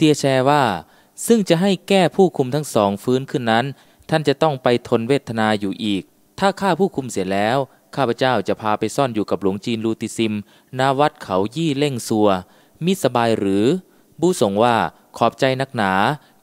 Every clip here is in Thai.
เตียแชร์ว่า ซึ่งจะให้แก้ผู้คุมทั้งสองฟื้นขึ้นนั้น ท่านจะต้องไปทนเวทนาอยู่อีก ถ้าฆ่าผู้คุมเสร็จแล้ว ข้าพเจ้าจะพาไปซ่อนอยู่กับหลวงจีนลูติซิมนาวัดเขายี่เล่งซัวมิสบายหรือบู้สงว่าขอบใจนักหนา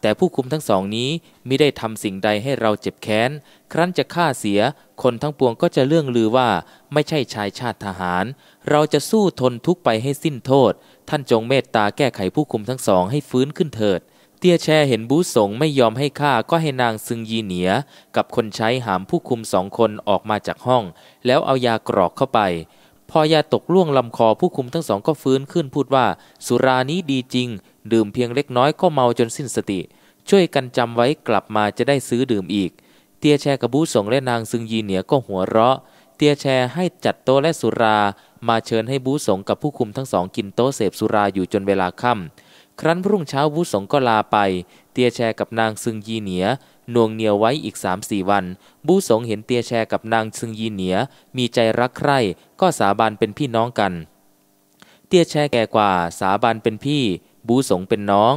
แต่ผู้คุมทั้งสองนี้มิได้ทำสิ่งใดให้เราเจ็บแค้น ครั้นจะฆ่าเสียคนทั้งปวงก็จะเลื่องลือว่าไม่ใช่ชายชาติทหาร เราจะสู้ทนทุกไปให้สิ้นโทษ ท่านจงเมตตาแก้ไขผู้คุมทั้งสองให้ฟื้นขึ้นเถิด เตี้ยแช่เห็นบูสงไม่ยอมให้ฆ่าก็ให้นางซึงยีเหนียกับคนใช้หามผู้คุมสองคนออกมาจากห้อง แล้วเอายากรอกเข้าไป พอยาตกล่วงลำคอผู้คุมทั้งสองก็ฟื้นขึ้นพูดว่า สุรานี้ดีจริงดื่มเพียงเล็กน้อยก็เมาจนสิ้นสติ ช่วยกันจำไว้กลับมาจะได้ซื้อดื่มอีก เตียแชกระบูส่งและนางซึงยีเหนียก็หัวเราะ เตียแชให้จัดโต๊ะและสุรา มาเชิญให้บูสงกับผู้คุมทั้งสองกินโต๊ะเสพสุราอยู่จนเวลาค่ำครั้นพรุ่งเช้าบูสงก็ลาไป เตียแชกับนางซึงยีเหนียน่วงเหนียวไว้อีกสามสี่วัน บูสงเห็นเตียแชกับนางซึงยีเหนียมีใจรักใคร่ก็สาบานเป็นพี่น้องกัน เตียแชแก่กว่าสาบานเป็นพี่บูสงเป็นน้อง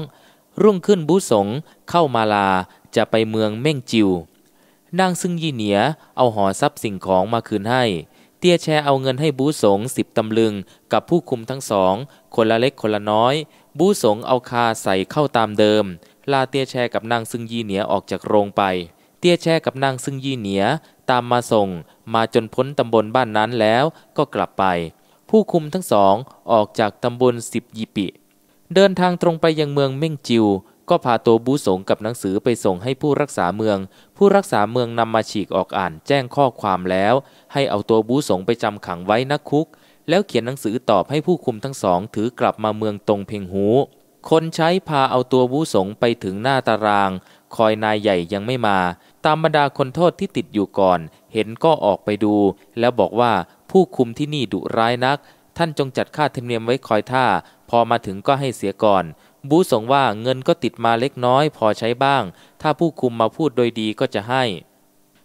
รุ่งขึ้นบูสงเข้ามาลาจะไปเมืองเม่งจิวนางซึ่งยี่เหนียเอาห่อทรัพย์สิ่งของมาคืนให้ เตี้ยแชเอาเงินให้บูสงสิบตำลึงกับผู้คุมทั้งสองคนละเล็กคนละน้อยบูสงเอาคาใส่เข้าตามเดิม ลาเตี้ยแชกับนางซึ่งยี่เหนียออกจากโรงไปเตี้ยแชกับนางซึ่งยี่เหนียตามมาส่งมาจนพ้นตำบลบ้านนั้นแล้วก็กลับไป ผู้คุมทั้งสองออกจากตำบลสิบยีปิเดินทางตรงไปยังเมืองเม่งจิว ก็พาตัวบูสงกับหนังสือไปส่งให้ผู้รักษาเมือง ผู้รักษาเมืองนำมาฉีกออกอ่านแจ้งข้อความแล้ว ให้เอาตัวบูสงไปจำขังไว้นักคุก แล้วเขียนหนังสือตอบให้ผู้คุมทั้งสองถือกลับมาเมืองตรงเพงหู คนใช้พาเอาตัวบูสงไปถึงหน้าตาราง คอยนายใหญ่ยังไม่มา ตามบรรดาคนโทษที่ติดอยู่ก่อน เห็นก็ออกไปดู แล้วบอกว่าผู้คุมที่นี่ดุร้ายนักท่านจงจัดค่าธรรมเนียมไว้คอยท่าพอมาถึงก็ให้เสียก่อน บูสงว่าเงินก็ติดมาเล็กน้อย พอใช้บ้าง ถ้าผู้คุมมาพูดโดยดีก็จะให้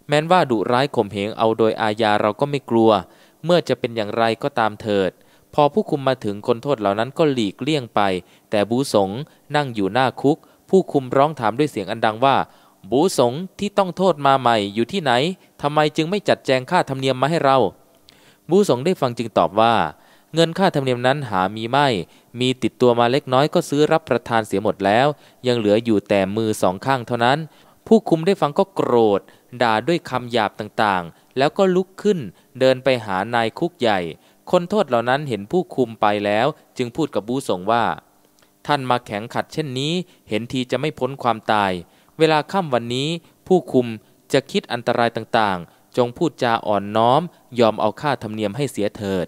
แม้นว่าดุร้ายข่มเหงเอาโดยอาญาเราก็ไม่กลัว เมื่อจะเป็นอย่างไรก็ตามเถิด พอผู้คุมมาถึงคนโทษเหล่านั้นก็หลีกเลี่ยงไป แต่บูสงนั่งอยู่หน้าคุก ผู้คุมร้องถามด้วยเสียงอันดังว่า บูสงที่ต้องโทษมาใหม่อยู่ที่ไหนทำไมจึงไม่จัดแจงค่าธรรมเนียมมาให้เราบูสงได้ฟังจึงตอบว่าเงินค่าธรรมเนียมนั้นหามีไม่ มีติดตัวมาเล็กน้อยก็ซื้อรับประทานเสียหมดแล้ว ยังเหลืออยู่แต่มือสองข้างเท่านั้น ผู้คุมได้ฟังก็โกรธ ด่าด้วยคำหยาบต่างๆ แล้วก็ลุกขึ้นเดินไปหานายคุกใหญ่ คนโทษเหล่านั้นเห็นผู้คุมไปแล้ว จึงพูดกับบูสงว่า ท่านมาแข็งขัดเช่นนี้ เห็นทีจะไม่พ้นความตาย เวลาค่ำวันนี้ผู้คุมจะคิดอันตรายต่างๆ จงพูดจาอ่อนน้อม ยอมเอาค่าธรรมเนียมให้เสียเถิด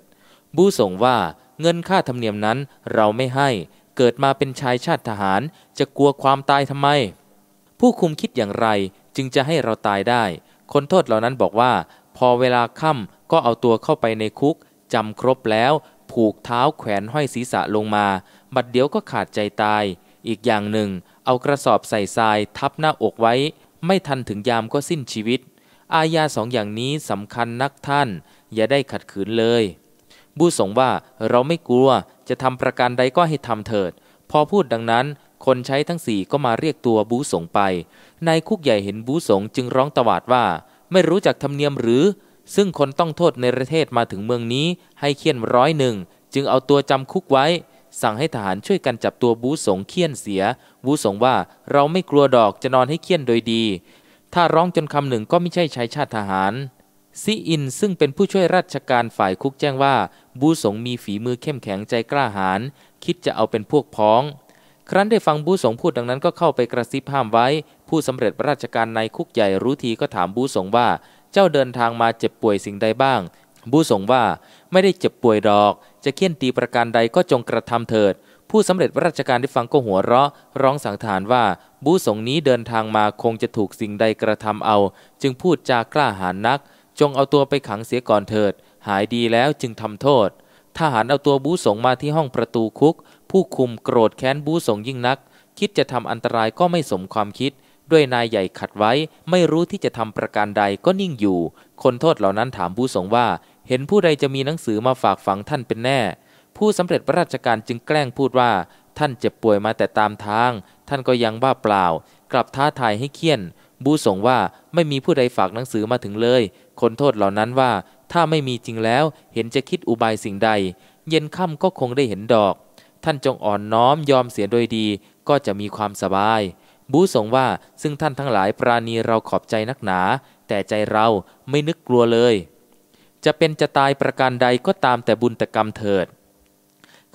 บูส่งว่าเงินค่าธรรมเนียมนั้นเราไม่ให้ เกิดมาเป็นชายชาติทหารจะกลัวความตายทำไม ผู้คุมคิดอย่างไรจึงจะให้เราตายได้ คนโทษเหล่านั้นบอกว่า พอเวลาค่ำก็เอาตัวเข้าไปในคุกจำครบแล้ว ผูกเท้าแขวนห้อยศีรษะลงมา บัดเดี๋ยวก็ขาดใจตาย อีกอย่างหนึ่งเอากระสอบใส่ทรายทับหน้าอกไว้ ไม่ทันถึงยามก็สิ้นชีวิต อาญาสองอย่างนี้สำคัญนักท่าน อย่าได้ขัดขืนเลยบูสงว่าเราไม่กลัว จะทำประการใดก็ให้ทำเถิด พอพูดดังนั้น คนใช้ทั้งสี่ก็มาเรียกตัวบูสงไปนายคุกใหญ่เห็นบูสงจึงร้องตวาดว่า ไม่รู้จักธรรมเนียมหรือ ซึ่งคนต้องโทษในประเทศมาถึงเมืองนี้ให้เคี่ยนร้อยหนึ่ง จึงเอาตัวจำคุกไว้ สั่งให้ทหารช่วยกันจับตัวบูสงเคี่ยนเสีย บูสงว่าเราไม่กลัวดอกจะนอนให้เคี่ยนโดยดี ถ้าร้องจนคำหนึ่งก็ไม่ใช่ใช้ชาติทหารซีอินซึ่งเป็นผู้ช่วยราชการฝ่ายคุกแจ้งว่า บูสงมีฝีมือเข้มแข็งใจกล้าหาญคิดจะเอาเป็นพวกพ้อง ครั้นได้ฟังบูสงพูดดังนั้นก็เข้าไปกระซิบห้ามไว้ ผู้สำเร็จราชการในคุกใหญ่รู้ทีก็ถามบูสงว่า เจ้าเดินทางมาเจ็บป่วยสิ่งใดบ้าง บูสงว่าไม่ได้เจ็บป่วยดอก จะเคี่ยนตีประการใดก็จงกระทำเถิด ผู้สำเร็จราชการได้ฟังก็หัวเราะร้องสังฐานว่า บูสงนี้เดินทางมาคงจะถูกสิ่งใดกระทำเอา จึงพูดจากล้าหาญนักจงเอาตัวไปขังเสียก่อนเถิด หายดีแล้วจึงทำโทษ ทหารเอาตัวบูสงมาที่ห้องประตูคุก ผู้คุมโกรธแค้นบูสงยิ่งนัก คิดจะทำอันตรายก็ไม่สมความคิด ด้วยนายใหญ่ขัดไว้ ไม่รู้ที่จะทำประการใดก็นิ่งอยู่ คนโทษเหล่านั้นถามบูสงว่า เห็นผู้ใดจะมีหนังสือมาฝากฝังท่านเป็นแน่ ผู้สำเร็จรราชการจึงแกล้งพูดว่า ท่านเจ็บป่วยมาแต่ตามทาง ท่านก็ยังบ้าเปล่า กลับท้าทายให้เคี่ยน บูสงว่าไม่มีผู้ใดฝากหนังสือมาถึงเลยคนโทษเหล่านั้นว่า ถ้าไม่มีจริงแล้วเห็นจะคิดอุบายสิ่งใด เย็นค่ำก็คงได้เห็นดอก ท่านจงอ่อนน้อมยอมเสียโดยดีก็จะมีความสบาย บูสงว่าซึ่งท่านทั้งหลายปราณีเราขอบใจนักหนา แต่ใจเราไม่นึกกลัวเลย จะเป็นจะตายประการใดก็ตามแต่บุญตกรรมเถิด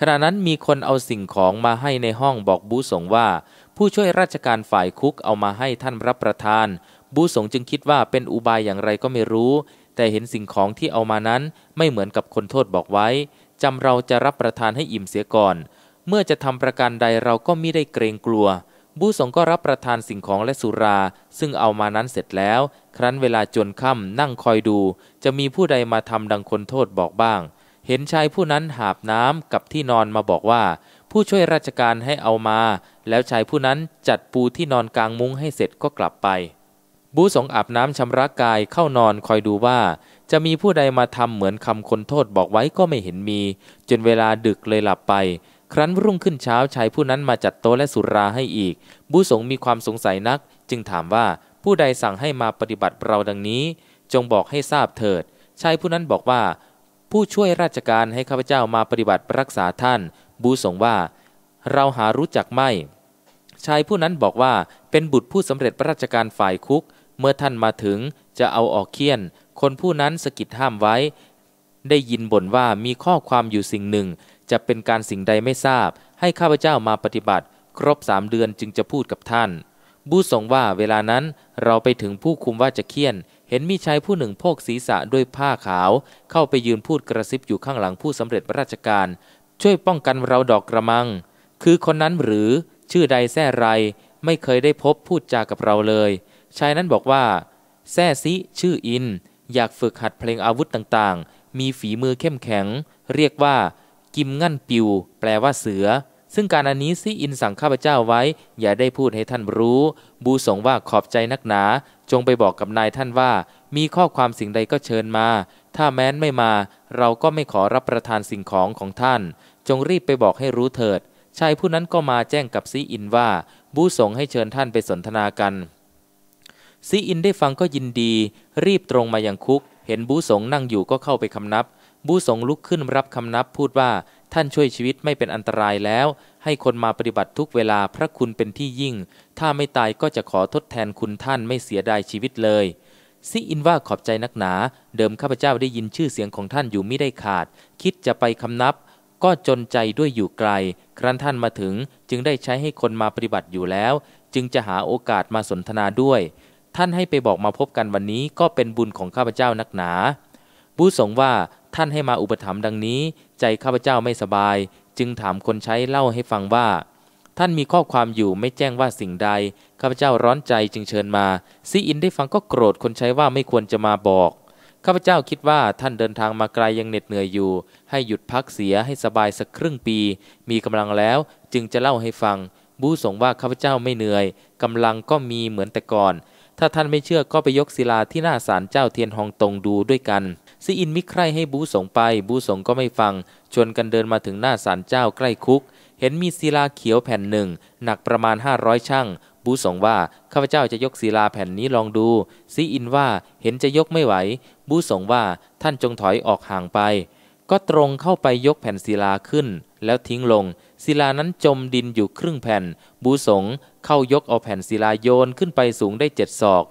ขณะนั้นมีคนเอาสิ่งของมาให้ในห้องบอกบูสงว่า ผู้ช่วยราชการฝ่ายคุกเอามาให้ท่านรับประทานบูสงจึงคิดว่าเป็นอุบายอย่างไรก็ไม่รู้ แต่เห็นสิ่งของที่เอามานั้นไม่เหมือนกับคนโทษบอกไว้จำเราจะรับประทานให้อิ่มเสียก่อน เมื่อจะทำประการใดเราก็มิได้เกรงกลัว บูสงก็รับประทานสิ่งของและสุรา ซึ่งเอามานั้นเสร็จแล้ว ครั้นเวลาจนค่ำนั่งคอยดู จะมีผู้ใดมาทำดังคนโทษบอกบ้าง เห็นชายผู้นั้นหาบน้ำกับที่นอนมาบอกว่า ผู้ช่วยราชการให้เอามา แล้วชายผู้นั้นจัดปูที่นอนกลางมุ้งให้เสร็จก็กลับไปบูสงอาบน้ำชำระกายเข้านอนคอยดูว่าจะมีผู้ใดมาทำเหมือนคำคนโทษบอกไว้ก็ไม่เห็นมี จนเวลาดึกเลยหลับไป ครั้นรุ่งขึ้นเช้า ชายผู้นั้นมาจัดโต๊ะและสุราให้อีกบูสงมีความสงสัยนัก จึงถามว่าผู้ใดสั่งให้มาปฏิบัติเราดังนี้ จงบอกให้ทราบเถิด ชายผู้นั้นบอกว่า ผู้ช่วยราชการให้ข้าพเจ้ามาปฏิบัติรักษาท่านบูสงว่า เราหารู้จักไม่ ชายผู้นั้นบอกว่าเป็นบุตรผู้สำเร็จราชการฝ่ายคุกเมื่อท่านมาถึงจะเอาออกเคี่ยน คนผู้นั้น สกิดห้ามไว้ ได้ยินบ่นว่ามีข้อความอยู่สิ่งหนึ่ง จะเป็นการสิ่งใดไม่ทราบให้ข้าพเจ้ามาปฏิบัติ ครบสามเดือนจึงจะพูดกับท่านบูสงว่า เวลานั้นเราไปถึงผู้คุมว่าจะเคี่ยน เห็นมีชายผู้หนึ่งโพกศีรษะด้วยผ้าขาว เข้าไปยืนพูดกระซิบอยู่ข้างหลังผู้สำเร็จราชการ ช่วยป้องกันเราดอกกระมัง คือคนนั้นหรือ ชื่อใดแท้ไรไม่เคยได้พบพูดจากับเราเลยชายนั้นบอกว่า แซ่ซิ ชื่ออิน อยากฝึกหัดเพลงอาวุธต่างๆ มีฝีมือเข้มแข็ง เรียกว่า กิมงั่นปิว แปลว่าเสือ ซึ่งการอันนี้ซิอินสั่งข้าพเจ้าไว้ อย่าได้พูดให้ท่านรู้ บูสงว่าขอบใจนักหนา จงไปบอกกับนายท่านว่า มีข้อความสิ่งใดก็เชิญมา ถ้าแม้นไม่มา เราก็ไม่ขอรับประทานสิ่งของของท่าน จงรีบไปบอกให้รู้เถิด ชายผู้นั้นก็มาแจ้งกับซีอินว่าบูสงให้เชิญท่านไปสนทนากันซีอินได้ฟังก็ยินดี รีบตรงมาอย่างคุก เห็นบูสงนั่งอยู่ก็เข้าไปคำนับ บูสงลุกขึ้นรับคำนับพูดว่าท่านช่วยชีวิตไม่เป็นอันตรายแล้ว ให้คนมาปฏิบัติทุกเวลาพระคุณเป็นที่ยิ่ง ถ้าไม่ตายก็จะขอทดแทนคุณท่านไม่เสียดายชีวิตเลยซีอินว่าขอบใจนักหนา เดิมข้าพเจ้าได้ยินชื่อเสียงของท่านอยู่ไม่ได้ขาด คิดจะไปคำนับก็จนใจด้วยอยู่ไกล ครั้นท่านมาถึงจึงได้ใช้ให้คนมาปฏิบัติอยู่แล้ว จึงจะหาโอกาสมาสนทนาด้วยท่านให้ไปบอกมาพบกันวันนี้ ก็เป็นบุญของข้าพเจ้านักหนาผู้สงว่าท่านให้มาอุปถัมภ์ดังนี้ ใจข้าพเจ้าไม่สบาย จึงถามคนใช้เล่าให้ฟังว่า ท่านมีข้อความอยู่ไม่แจ้งว่าสิ่งใดข้าพเจ้าร้อนใจจึงเชิญมา ซีอินได้ฟังก็โกรธคนใช้ว่าไม่ควรจะมาบอกข้าพเจ้าคิดว่าท่านเดินทางมาไกลยังเหน็ดเหนื่อยอยู่ ให้หยุดพักเสียให้สบายสักครึ่งปี มีกำลังแล้วจึงจะเล่าให้ฟังบูสงว่าข้าพเจ้าไม่เหนื่อยกำลังก็มีเหมือนแต่ก่อนถ้าท่านไม่เชื่อก็ไปยกศิลาที่หน้าศาลเจ้าเทียนฮองตงดูด้วยกัน ซีอินมิใคร่ให้บูสงไป บูสงก็ไม่ฟัง ชวนกันเดินมาถึงหน้าศาลเจ้าใกล้คุก เห็นมีศิลาเขียวแผ่นหนึ่ง หนักประมาณ 500ช่างบูสงว่าข้าพเจ้าจะยกศิลาแผ่นนี้ลองดู ซีอินว่าเห็นจะยกไม่ไหว บูสงว่าท่านจงถอยออกห่างไปก็ตรงเข้าไปยกแผ่นศิลาขึ้น แล้วทิ้งลงศิลานั้นจมดินอยู่ครึ่งแผ่น บูสงเข้ายกเอาแผ่นศิลาโยนขึ้นไปสูงได้เจ็ดศอก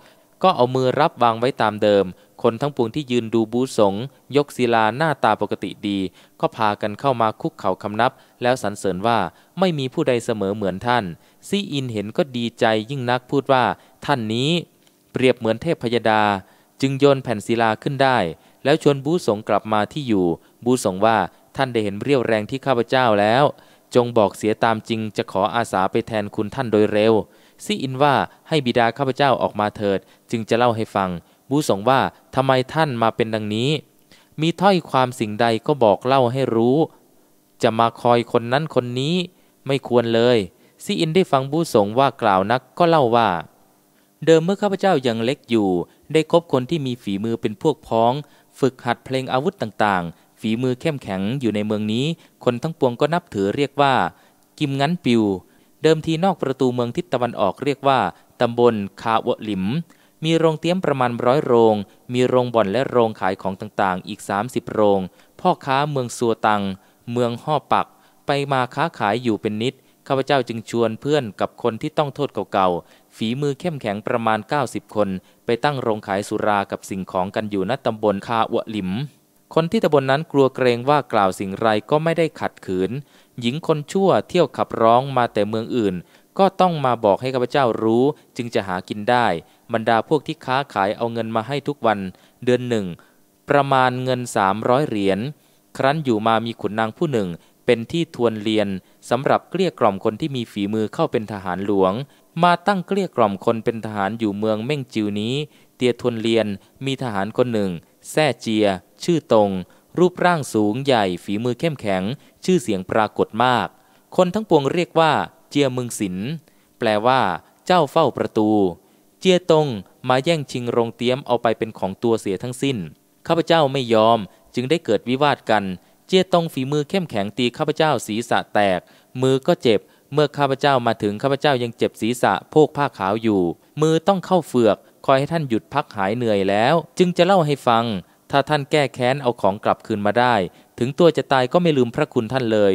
ก็เอามือรับวางไว้ตามเดิม คนทั้งปวงที่ยืนดูบูสงยกศิลาหน้าตาปกติดี ก็พากันเข้ามาคุกเข่าคำนับ แล้วสรรเสริญว่าไม่มีผู้ใดเสมอเหมือนท่าน ซีอินเห็นก็ดีใจยิ่งนักพูดว่า ท่านนี้ เปรียบเหมือนเทพพยดา จึงโยนแผ่นศิลาขึ้นได้แล้วชวนบูสงกลับมาที่อยู่บูสงว่าท่านได้เห็นเรี่ยวแรงที่ข้าพเจ้าแล้ว จงบอกเสียตามจริงจะขออาสาไปแทนคุณท่านโดยเร็ว ซีอินว่าให้บิดาข้าพเจ้าออกมาเถิด จึงจะเล่าให้ฟัง บูสงว่าทำไมท่านมาเป็นดังนี้ มีถ้อยความสิ่งใดก็บอกเล่าให้รู้ จะมาคอยคนนั้นคนนี้ ไม่ควรเลยซีอินได้ฟังบูสงว่ากล่าวนักก็เล่าว่า เดิมเมื่อข้าพเจ้ายังเล็กอยู่ ได้คบคนที่มีฝีมือเป็นพวกพ้องฝึกหัดเพลงอาวุธต่างๆ ฝีมือเข้มแข็งอยู่ในเมืองนี้ คนทั้งปวงก็นับถือเรียกว่า กิมงันปิว เดิมทีนอกประตูเมืองทิศตะวันออกเรียกว่า ตำบลคาอะหลิม มีโรงเตี้ยมประมาณร้อยโรง มีโรงบ่อนและโรงขายของต่างๆ อีก 30 โรง พ่อค้าเมืองซัวตัง เมืองห่อปัก ไปมาค้าขายอยู่เป็นนิดข้าพเจ้าจึงชวนเพื่อนกับคนที่ต้องโทษเก่าๆ ฝีมือเข้มแข็งประมาณ 90 คน ไปตั้งโรงขายสุรากับสิ่งของกันอยู่ณตำบลคาอวหลิม คนที่ตำบลนนั้นกลัวเกรงว่ากล่าวสิ่งไรก็ไม่ได้ขัดขืน หญิงคนชั่วเที่ยวขับร้องมาแต่เมืองอื่น ก็ต้องมาบอกให้ข้าพเจ้ารู้จึงจะหากินได้บรรดาพวกที่ค้าขายเอาเงินมาให้ทุกวัน เดือนหนึ่งประมาณเงิน300เหรียญครั้นอยู่มามีขุนนางผู้หนึ่ง เป็นที่ทวนเรียนสำหรับเกลี้ยกล่อมคนที่มีฝีมือเข้าเป็นทหารหลวง มาตั้งเกลี้ยกล่อมคนเป็นทหารอยู่เมืองเม่งจิวนี้ เตียทวนเลียนมีทหารคนหนึ่งแซ่เจีย ชื่อตรงรูปร่างสูงใหญ่ฝีมือเข้มแข็ง ชื่อเสียงปรากฏมาก คนทั้งปวงเรียกว่า เจียมึงศิลแปลว่า เจ้าเฝ้าประตู เจียตรงมาแย่งชิงโรงเตี้ยมเอาไปเป็นของตัวเสียทั้งสิ้นข้าพเจ้าไม่ยอม จึงได้เกิดวิวาทกันเจี้ยตงฝีมือเข้มแข็งตีข้าพเจ้าศีรษะแตก มือก็เจ็บเมื่อข้าพเจ้ามาถึงข้าพเจ้ายังเจ็บศีรษะโพกผ้าขาวอยู่ มือต้องเข้าเฟือกคอยให้ท่านหยุดพักหายเหนื่อยแล้ว จึงจะเล่าให้ฟัง ถ้าท่านแก้แค้นเอาของกลับคืนมาได้ ถึงตัวจะตายก็ไม่ลืมพระคุณท่านเลย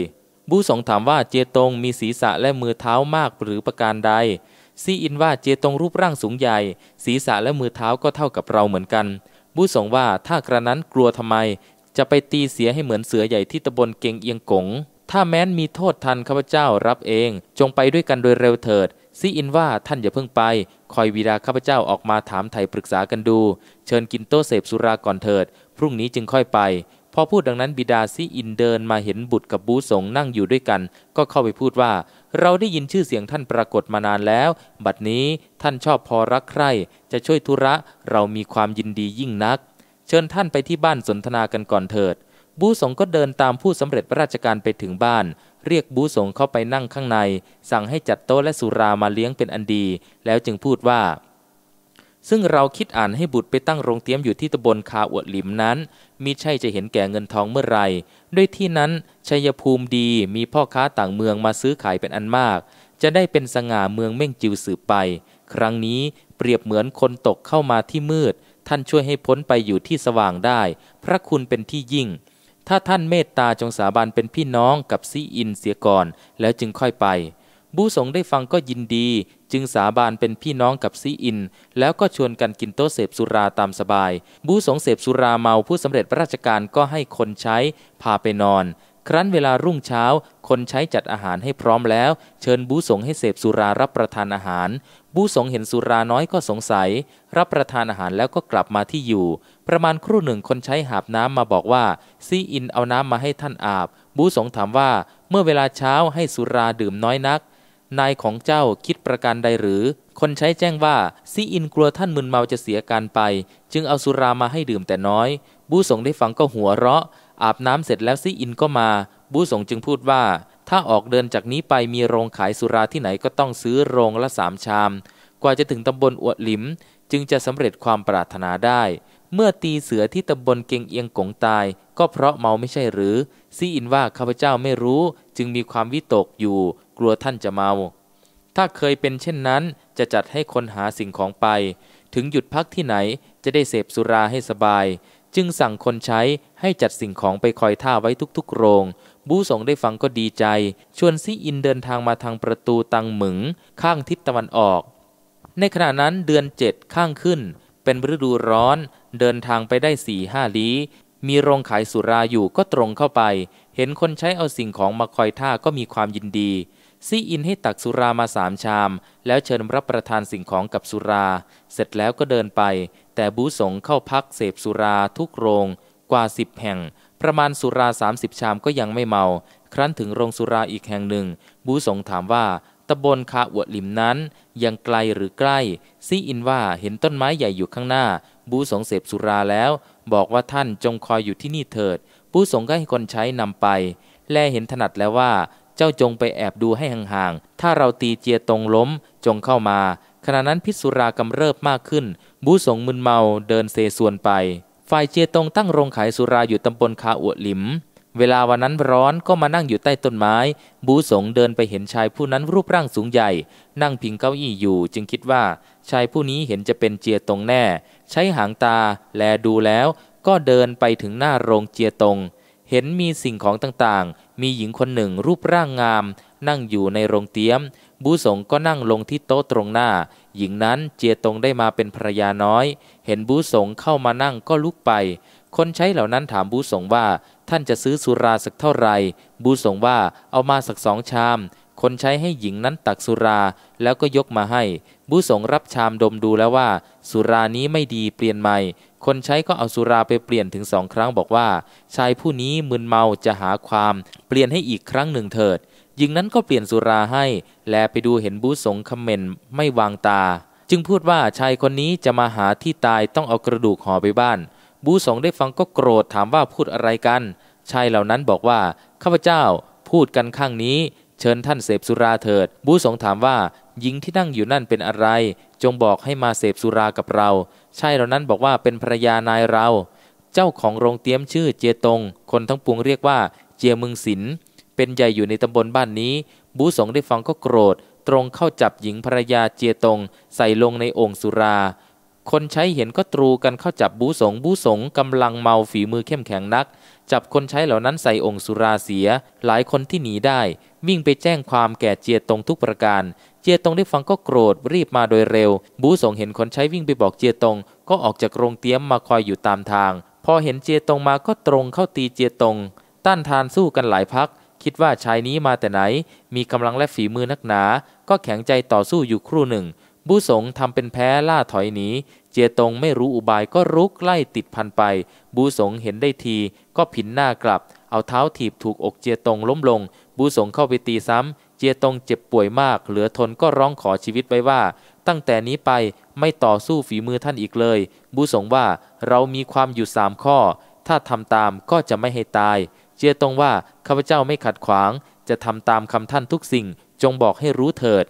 บูสงถามว่าเจตงมีศีรษะและมือเท้ามากหรือประการใดซีอินว่าเจตงรูปร่างสูงใหญ่ ศีรษะและมือเท้าก็เท่ากับเราเหมือนกันบูสงว่าถ้ากระนั้นกลัวทำไมจะไปตีเสียให้เหมือนเสือใหญ่ที่ตะบนเก่งเอียงกง ถ้าแม้นมีโทษทันข้าพเจ้ารับเอง จงไปด้วยกันโดยเร็วเถิด ซีอินว่าท่านอย่าเพิ่งไป คอยวีดาข้าพเจ้าออกมาถามไถ่ปรึกษากันดู เชิญกินโต๊ะเสพสุราก่อนเถิด พรุ่งนี้จึงค่อยไป พอพูดดังนั้นบิดาซีอินเดินมาเห็นบุตรกับบูสงนั่งอยู่ด้วยกัน ก็เข้าไปพูดว่า เราได้ยินชื่อเสียงท่านปรากฏมานานแล้ว บัดนี้ท่านชอบพอรักใคร่จะช่วยธุระ เรามีความยินดียิ่งนักเชิญท่านไปที่บ้านสนทนากันก่อนเถิด บูสงก็เดินตามผู้สำเร็จราชการไปถึงบ้าน เรียกบูสงเข้าไปนั่งข้างใน สั่งให้จัดโต๊ะและสุรามาเลี้ยงเป็นอันดี แล้วจึงพูดว่า ซึ่งเราคิดอ่านให้บุตรไปตั้งโรงเตี้ยมอยู่ที่ตำบลคาอวดหลิมนั้น มิใช่จะเห็นแก่เงินทองเมื่อไร ด้วยที่นั้นชัยภูมิดี มีพ่อค้าต่างเมืองมาซื้อขายเป็นอันมาก จะได้เป็นสง่าเมืองเม่งจิวสืบไป ครั้งนี้เปรียบเหมือนคนตกเข้ามาที่มืดท่านช่วยให้พ้นไปอยู่ที่สว่างได้ พระคุณเป็นที่ยิ่ง ถ้าท่านเมตตาจงสาบานเป็นพี่น้องกับซีอินเสียก่อนแล้วจึงค่อยไป บูสงได้ฟังก็ยินดี จึงสาบานเป็นพี่น้องกับซีอิน แล้วก็ชวนกันกินโต๊ะเสพสุราตามสบาย บูสงเสพสุราเมาผู้สำเร็จราชการก็ให้คนใช้พาไปนอนครั้นเวลารุ่งเช้าคนใช้จัดอาหารให้พร้อมแล้ว เชิญบูสงให้เสพสุรารับประทานอาหาร บูสงเห็นสุราน้อยก็สงสัย รับประทานอาหารแล้วก็กลับมาที่อยู่ ประมาณครู่หนึ่งคนใช้หาบน้ำมาบอกว่าซีอินเอาน้ำมาให้ท่านอาบ บูสงถามว่าเมื่อเวลาเช้าให้สุราดื่มน้อยนัก นายของเจ้าคิดประการใดหรือ คนใช้แจ้งว่าซีอินกลัวท่านมึนเมาจะเสียการไป จึงเอาสุรามาให้ดื่มแต่น้อยบูสงได้ฟังก็หัวเราะอาบน้ำเสร็จแล้วซีอินก็มาบูสงจึงพูดว่า ถ้าออกเดินจากนี้ไปมีโรงขายสุราที่ไหนก็ต้องซื้อโรงละสามชาม กว่าจะถึงตำบลอวดหลิม จึงจะสำเร็จความปรารถนาได้ เมื่อตีเสือที่ตำบลเกงเอียงกงตาย ก็เพราะเมาไม่ใช่หรือ ซีอินว่าข้าพเจ้าไม่รู้ จึงมีความวิตกอยู่ กลัวท่านจะเมา ถ้าเคยเป็นเช่นนั้นจะจัดให้คนหาสิ่งของไป ถึงหยุดพักที่ไหนจะได้เสพสุราให้สบายจึงสั่งคนใช้ให้จัดสิ่งของไปคอยท่าไว้ทุกๆโรง บูสงได้ฟังก็ดีใจ ชวนซีอินเดินทางมาทางประตูตังหมึง ข้างทิศตะวันออก ในขณะนั้นเดือนเจ็ดข้างขึ้น เป็นฤดูร้อน เดินทางไปได้สี่ห้าลี้ มีโรงขายสุราอยู่ก็ตรงเข้าไป เห็นคนใช้เอาสิ่งของมาคอยท่าก็มีความยินดี ซีอินให้ตักสุรามาสามชาม แล้วเชิญรับประทานสิ่งของกับสุรา เสร็จแล้วก็เดินไปแต่บูสงเข้าพักเสพสุราทุกโรง กว่าสิบแห่ง ประมาณสุรา30 ชามก็ยังไม่เมา ครั้นถึงโรงสุราอีกแห่งหนึ่ง บูสงถามว่าตำบลคาอวดลิมนั้น ยังไกลหรือใกล้ ซีอินว่าเห็นต้นไม้ใหญ่อยู่ข้างหน้า บูสงเสพสุราแล้ว บอกว่าท่านจงคอยอยู่ที่นี่เถิด บูสงก็ให้คนใช้นำไป แลเห็นถนัดแล้วว่า เจ้าจงไปแอบดูให้ห่างๆถ้าเราตีเจียตรงล้ม จงเข้ามาขณะนั้นพิษสุรากำเริบมากขึ้น บูสงมึนเมาเดินเซส่วนไปฝ่ายเจียตงตั้งโรงขายสุราอยู่ตำบลคาอวดหลิม เวลาวันนั้นร้อนก็มานั่งอยู่ใต้ต้นไม้ บูสงเดินไปเห็นชายผู้นั้นรูปร่างสูงใหญ่ นั่งพิงเก้าอี้อยู่ จึงคิดว่า ชายผู้นี้เห็นจะเป็นเจียตงแน่ ใช้หางตา แลดูแล้วก็เดินไปถึงหน้าโรงเจียตงเห็นมีสิ่งของต่างๆ มีหญิงคนหนึ่งรูปร่างงาม นั่งอยู่ในโรงเตี๊ยมบูสงก็นั่งลงที่โต๊ะตรงหน้า หญิงนั้นเจียตรงได้มาเป็นภรรยาน้อย เห็นบูสงเข้ามานั่งก็ลุกไป คนใช้เหล่านั้นถามบูสงว่า ท่านจะซื้อสุราสักเท่าไหร่บูสงว่าเอามาสักสองชาม คนใช้ให้หญิงนั้นตักสุราแล้วก็ยกมาให้บูสงรับชามดมดูแล้วว่า สุรานี้ไม่ดีเปลี่ยนใหม่ คนใช้ก็เอาสุราไปเปลี่ยนถึงสองครั้งบอกว่า ชายผู้นี้มึนเมาจะหาความ เปลี่ยนให้อีกครั้งหนึ่งเถิดหญิงนั้นก็เปลี่ยนสุราให้ แลไปดูเห็นบูสงคมเมนไม่วางตา จึงพูดว่าชายคนนี้จะมาหาที่ตายต้องเอากระดูกห่อไปบ้าน บูสงได้ฟังก็โกรธถามว่าพูดอะไรกัน ชายเหล่านั้นบอกว่าข้าพเจ้า พูดกันข้างนี้เชิญท่านเสพสุราเถิด บูสงถามว่าหญิงที่นั่งอยู่นั่นเป็นอะไร จงบอกให้มาเสพสุรากับเรา ชายเหล่านั้นบอกว่าเป็นภรรยานายเรา เจ้าของโรงเตี้ยมชื่อเจตง คนทั้งปวงเรียกว่าเจียมึงศิลเป็นใหญ่อยู่ในตำบลบ้านนี้ บูสงได้ฟังก็โกรธตรงเข้าจับหญิงภรรยาเจียตงใส่ลงในโอ่งสุรา คนใช้เห็นก็ตรูกันเข้าจับบูสง บูสงกำลังเมาฝีมือเข้มแข็งนัก จับคนใช้เหล่านั้นใส่องค์สุราเสีย หลายคนที่หนีได้ วิ่งไปแจ้งความแก่เจียตงทุกประการเจียตงได้ฟังก็โกรธรีบมาโดยเร็ว บูสงเห็นคนใช้วิ่งไปบอกเจียตงก็ออกจากโรงเตี้ยมมาคอยอยู่ตามทาง พอเห็นเจียตงมาก็ตรงเข้าตีเจียตงต้านทานสู้กันหลายพักคิดว่าชายนี้มาแต่ไหน มีกำลังและฝีมือนักหนา ก็แข็งใจต่อสู้อยู่ครู่หนึ่งบุสงทำเป็นแพ้ล่าถอยหนี เจียตงไม่รู้อุบายก็รุกไล่ติดพันไป บูสงเห็นได้ที ก็ผินหน้ากลับ เอาเท้าถีบถูกอกเจียตงล้มลง บูสงเข้าไปตีซ้ำ เจียตงเจ็บป่วยมาก เหลือทนก็ร้องขอชีวิตไว้ว่า ตั้งแต่นี้ไปไม่ต่อสู้ฝีมือท่านอีกเลย บูสงว่าเรามีความอยู่สามข้อ ถ้าทำตามก็จะไม่ให้ตายเชื่อตรงว่าข้าพเจ้าไม่ขัดขวาง จะทำตามคำท่านทุกสิ่งจงบอกให้รู้เถิด